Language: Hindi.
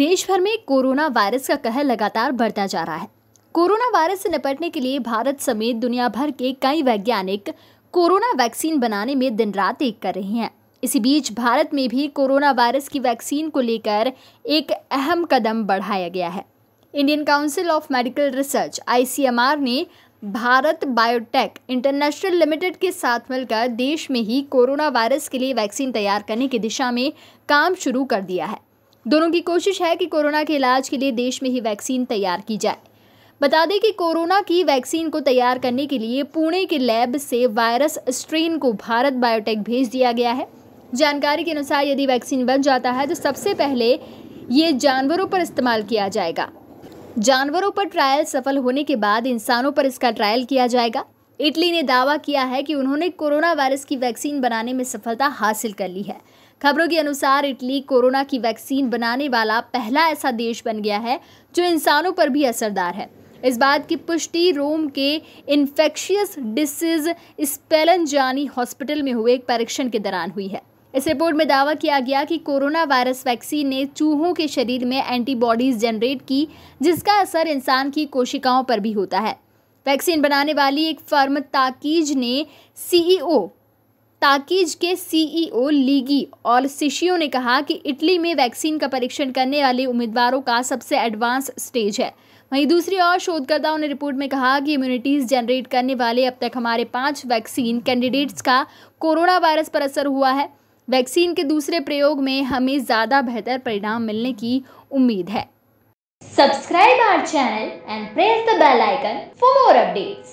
देश भर में कोरोना वायरस का कहर लगातार बढ़ता जा रहा है कोरोना वायरस से निपटने के लिए भारत समेत दुनिया भर के कई वैज्ञानिक कोरोना वैक्सीन बनाने में दिन रात एक कर रहे हैं इसी बीच भारत में भी कोरोना वायरस की वैक्सीन को लेकर एक अहम कदम बढ़ाया गया है Indian council of medical research आई ने भारत बायोटेक इंटरनेशनल लिमिटेड के साथ मिलकर देश में ही कोरोना वायरस के लिए वैक्सीन तैयार करने की दिशा में काम शुरू कर दिया है दोनों की कोशिश है कि कोरोना के इलाज के लिए देश में ही वैक्सीन तैयार की जाए बता दें कि कोरोना की वैक्सीन को तैयार करने के लिए पुणे के लैब से वायरस स्ट्रेन को भारत बायोटेक भेज दिया गया है जानकारी के अनुसार यदि वैक्सीन बन जाता है तो सबसे पहले ये जानवरों पर इस्तेमाल किया जाएगा जानवरों पर ट्रायल सफल होने के बाद इंसानों पर इसका ट्रायल किया जाएगा इटली ने दावा किया है कि उन्होंने कोरोना वायरस की वैक्सीन बनाने में सफलता हासिल कर ली है खबरों के अनुसार इटली कोरोना की वैक्सीन बनाने वाला पहला ऐसा देश बन गया है जो इंसानों पर भी असरदार है इस बात की पुष्टि रोम के इन्फेक्शियस डिसीज स्पेलनजानी हॉस्पिटल में हुए एक परीक्षण के दौरान हुई है इस रिपोर्ट में दावा किया गया कि कोरोना वायरस वैक्सीन ने चूहों के शरीर में एंटीबॉडीज जनरेट की जिसका असर इंसान की कोशिकाओं पर भी होता है वैक्सीन बनाने वाली एक फर्म ताकीज ने सीईओ ताकीज के सीईओ e लीगी और सिशियो ने कहा कि इटली में वैक्सीन का परीक्षण करने वाले उम्मीदवारों का सबसे एडवांस स्टेज है वहीं दूसरी ओर शोधकर्ताओं ने रिपोर्ट में कहा कि इम्यूनिटीज़ जनरेट करने वाले अब तक हमारे पांच वैक्सीन कैंडिडेट्स का कोरोना वायरस पर असर हुआ है वैक्सीन के दूसरे प्रयोग में हमें ज़्यादा बेहतर परिणाम मिलने की उम्मीद है subscribe our channel and press the bell icon for more updates.